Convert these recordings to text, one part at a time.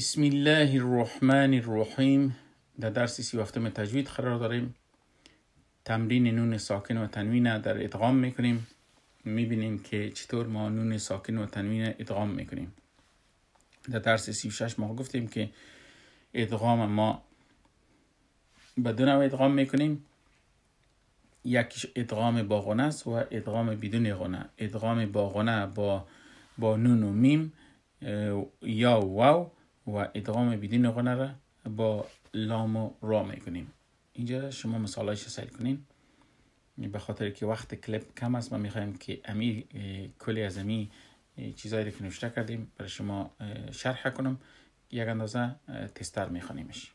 بسم الله الرحمن الرحیم در درس سی هفتم تجوید قرار داریم تمرین نون ساکن و تنوین در ادغام میکنیم میبینیم که چطور ما نون ساکن و تنوین ادغام میکنیم در درس سی ما گفتیم که ادغام ما به دو نوع ادغام میکنیم یکیش ادغام با غنه و ادغام بدون غنه ادغام با غنه با, با نون و میم یا واو و ادغام بدین غنه را با لام و را میکنیم اینجا شما مثالایش سعی کنین به خاطر که وقت کلپ کم است ما میخوایم که امی کلی از امی چیزایی که نوشته کردیم برای شما شرح کنم یک اندازه تستر میخوانیمش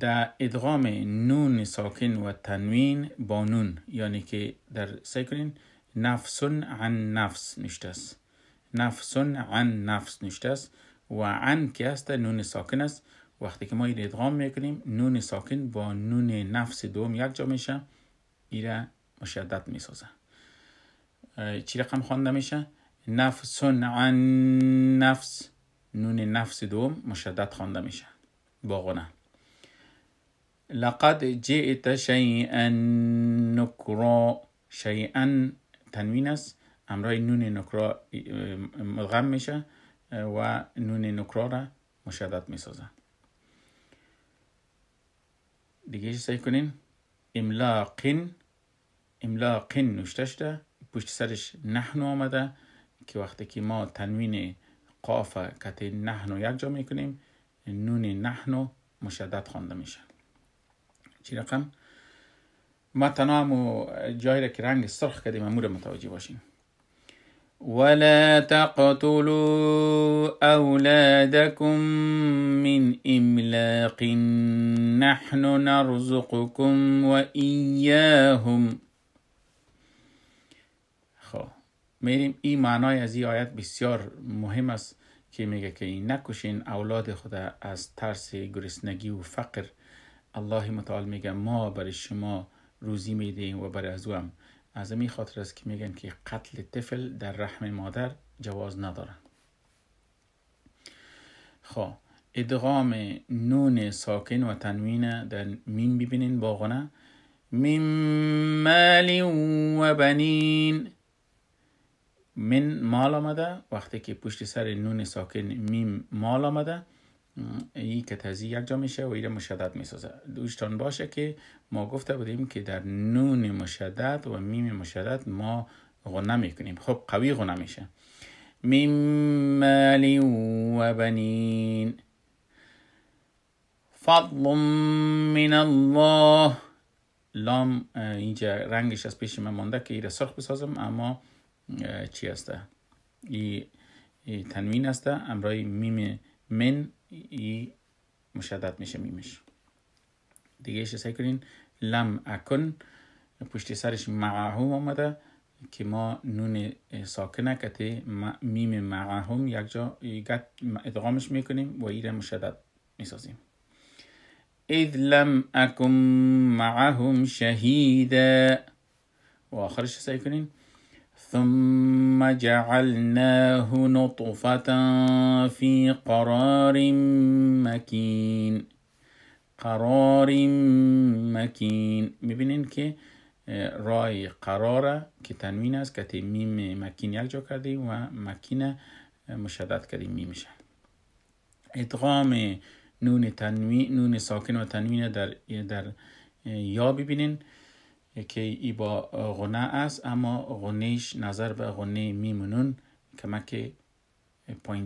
در ادغام نون ساکن و تنوین با نون یعنی که در سعی کنین نفسون عن نفس نشته است نفسون عن نفس نوشته است و عن که است نون ساکن است وقتی که ما این ادغام میکنیم نون ساکن با نون نفس دوم یک جا میشه ایره مشدد میسازه چی رقم خوانده میشه نفسون عن نفس نون نفس دوم مشدد خوانده میشه با غنه لقد جئت شیئا نکرا شیئا تنوین است امرای نون نکرا مدغم میشه و نون نکرا را مشدد میسازن دیگه سعی کنین املاقین املاقین نوشته شده پشت سرش نحنو آمده که وقتی که ما تنوین قافه کت نحنو یک جا میکنیم نون نحنو مشدد خوانده میشه چی رقم ما تنها و جایی را که رنگ سرخ کردیم امور متوجه باشیم ولا تقتلوا اولادكم من املاق نحن نرزقكم وإياهم خب میریم این معنای از این آیت بسیار مهم است که میگه که این نکشین اولاد خدا از ترس گرسنگی و فقر الله متعال میگه ما برای شما روزی میدهیم و برای از هم از امی خاطر است که میگن که قتل طفل در رحم مادر جواز نداره خب ادغام نون ساکن و تنوین در میم ببینین باغونه من مال و بنین من مال آمده وقتی که پشت سر نون ساکن میم مال آمده ای که تزیه یک جا میشه و ایره مشدد میسازه دوستان باشه که ما گفته بودیم که در نون مشدد و میم مشدد ما غنه میکنیم خب قوی غنه میشه میم مالی و بنین فضل من الله لام اینجا رنگش از پیش من مانده که ایره سرخ بسازم اما چی هسته ای, ای تنوین هسته امرای میم من ای مشدد میشه میمش دیگه ایش سعی کنین لم اکن پشت سرش معهم آمده که ما نون ساکنه کته میم معهم یک جا ادغامش میکنیم و ایره مشدد میسازیم اذ لم اکن معهم شهیده و آخرش سعی کنین ثم جعلناه نطفة في قرار مكين قرار مكين ببینین که اه، رای قراره که تنوین است که میم مکین یک جا کردیم و مکین اه، مشدد کردیم میمیشه ادغام نون تنوین نون ساکن و تنوین در در اه، یا ببینین که ای با غنه است اما غنیش نظر به غنه میمونون کمک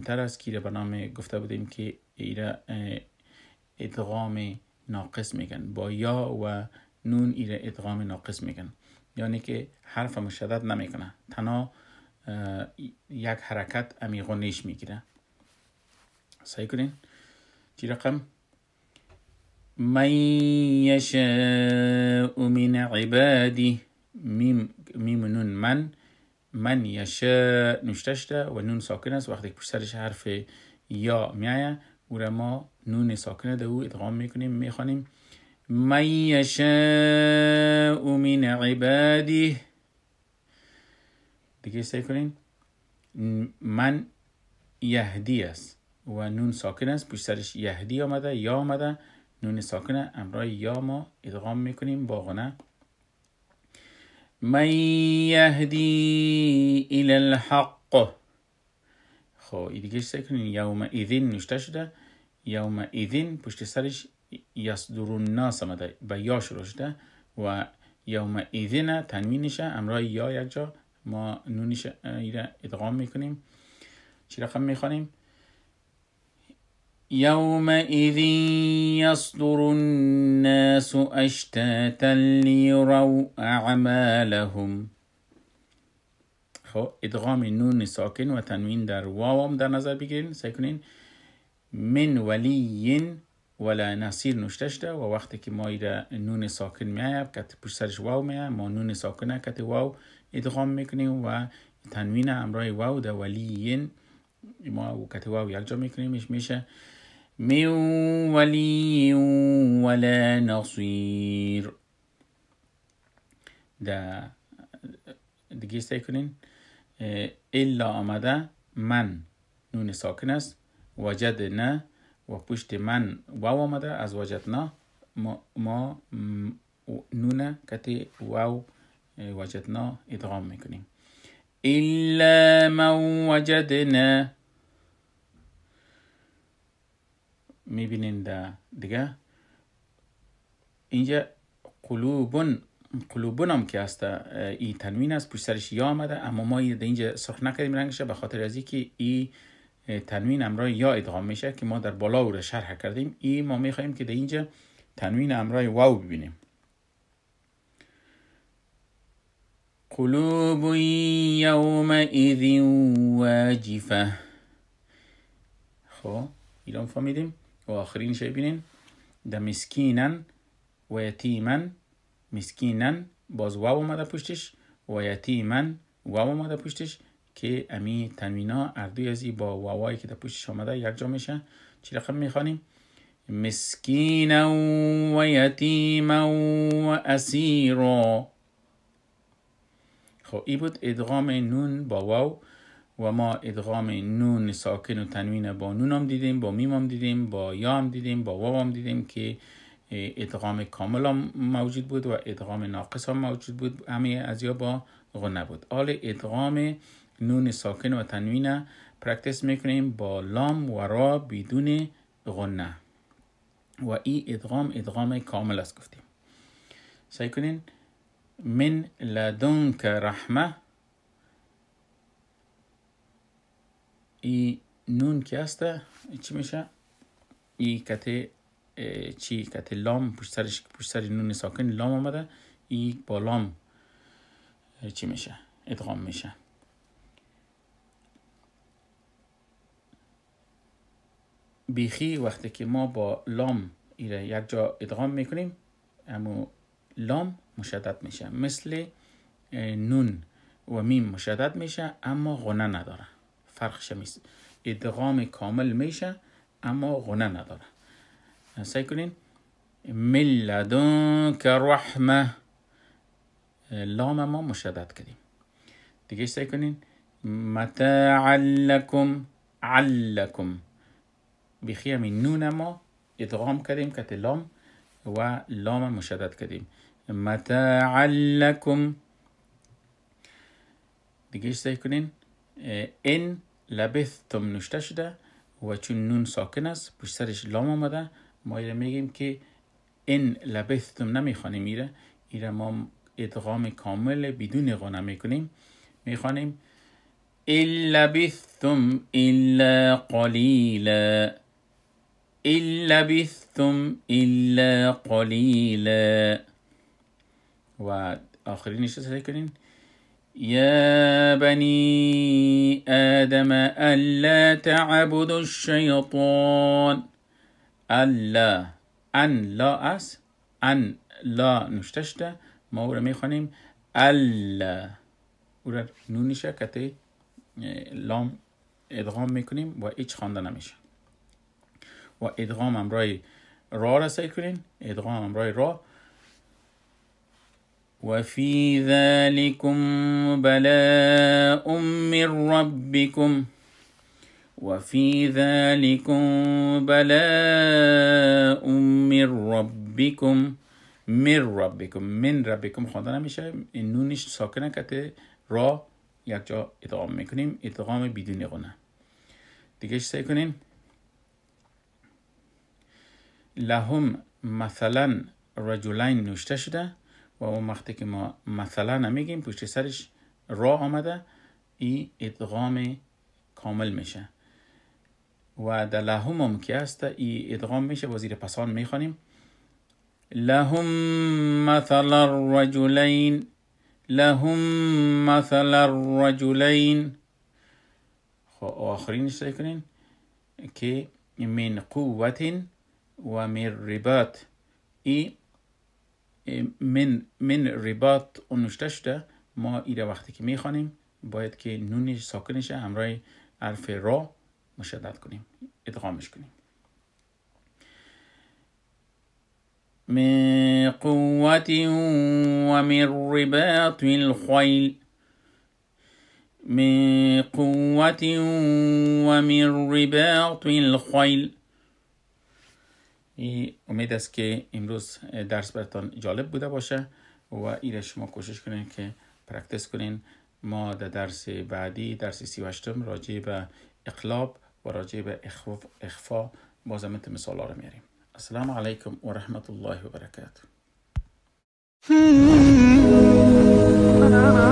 تر است که به نام گفته بودیم که ایره ادغام ناقص میگن با یا و نون ایره ادغام ناقص میگن یعنی که حرف مشدد نمیکنه تنها یک حرکت امی غنیش میگیره سعی کنین چی رقم من یشاء من عباده میم نون من من یشاء شده و نون ساکن است وقتی که سرش حرف یا میایه او ما نون ساکنه ده او ادغام میکنیم میخوانیم من یشاء من عباده دیگه سعی کنین من یهدی است و نون ساکن است پیش سرش یهدی آمده یا آمده نون ساکنه امرای یا ما ادغام میکنیم غنه من یهدی الی الحق خب این دیگه سعی کنین یوم ایذین نوشته شده یوم ایذین پشت سرش یصدرون ناس آمده به یا شروع شده و یوم ایذین نشه امرای یا یک جا ما نونش ادغام میکنیم چی رقم میخوانیم يومئذ يصدر الناس أشتاتا ليروا أعمالهم خب إدغام النون ساكن وتنوين در واو در نظر بگیرین ساکنین من ولي ولا نصير نشتشته و وقتی که ما ایره نون ساکن میایب کت پشت سرش واو میایب ما نون ساکنه کت واو ادغام میکنیم و تنوین امرای واو در ولی ما و کت واو یکجا میکنیمش میشه من ولي ولا نصير ده دیگه سعی کنین الا آمده من نون ساکن است وجد نه و پشت من واو آمده از وجدنا ما, ما نون کتی واو اه، نه ادغام میکنیم الا من وجد نه میبینین دیگه اینجا قلوبون قلوبون هم که هست ای تنوین است پشت سرش یا آمده اما ما اینجا سرخ نکردیم رنگش به خاطر از که ای تنوین امرای یا ادغام میشه که ما در بالا او را شرح کردیم ای ما میخواییم که در اینجا تنوین امرای واو ببینیم قلوب ایذی واجفه خب ایران فهمیدیم وآخرین د ده مسکینا ویتیما مسکینن باز واو اومده پشتش و یتیما واو اومده پشتش که امی تنوینا اردوی از با واوایی که در پشتش آمده یک جا میشه چی رقم میخوانیم مسکینا و یتیما و اسیرا خب ای بود ادغام نون با واو و ما ادغام نون ساکن و تنوین با نون هم دیدیم با میم هم دیدیم با یا هم دیدیم با واو هم دیدیم که ادغام کامل موجود بود و ادغام ناقص هم موجود بود همه از یا با غنه بود حال ادغام نون ساکن و تنوین پرکتس میکنیم با لام و را بدون غنه و ای ادغام ادغام کامل است گفتیم سعی کنین من لدنک رحمه ای نون که هسته چی میشه ای کته چی کته لام پشت سرش سر نون ساکن لام آمده ای با لام چی میشه ادغام میشه بیخی وقتی که ما با لام ایره یک جا ادغام میکنیم اما لام مشدد میشه مثل نون و میم مشدد میشه اما غنه نداره فرقش ادغام کامل میشه اما غنه نداره سعی کنین ملدون که رحمه لام ما مشدد کردیم دیگه سعی کنین متاع لکم علکم بخی همین نون ما ادغام کردیم که لام و لام مشدد کردیم متاع لکم دیگه سعی کنین این لبث تم نشته شده و چون نون ساکن است پشت سرش لام آمده ما ایره میگیم که این لبث تم نمیخوانیم میره ایره ما ادغام کامل بدون غنه میکنیم میخوانیم إلا لبثتم إلا قليلا إلا بثتم و آخرینش رو کنین يا بني آدم ألا تعبدوا الشيطان ألا ان لا أس ان لا شده ما او میخوانیم ألا او لام ادغام میکنیم و هیچ خوانده نمیشه و ادغام امرای را را کنین ادغام امرای را وفي ذلكم بلاء من ربكم وفي ذلكم بلاء من ربكم من ربكم من ربكم خدا نمیشه این نونش ساکنه کته را یک جا ادغام میکنیم ادغام بدون غنه دیگه سعی کنین لهم مثلا رجلین نوشته شده و اون وقتی که ما مثلا نمیگیم پشت سرش راه آمده ای ادغام کامل میشه و در لهم هم که است ای ادغام میشه و زیر پسان میخوانیم لهم مثل الرجلین لهم مثل الرجلین خب آخرین که من قوت و من رباط ای من من و نوشته شده ما ایره وقتی که میخوانیم باید که نونش ساکنش همراه حرف را مشدد کنیم ادغامش کنیم من قوة ومن رباط الخيل من قوة ومن رباط الخيل ای امید است که امروز درس براتان جالب بوده باشه و ایره شما کوشش کنین که پرکتس کنین ما در درس بعدی درس سی وشتم راجع به اقلاب و راجع به اخفا باز مثال ها رو میاریم السلام علیکم و رحمت الله و برکاته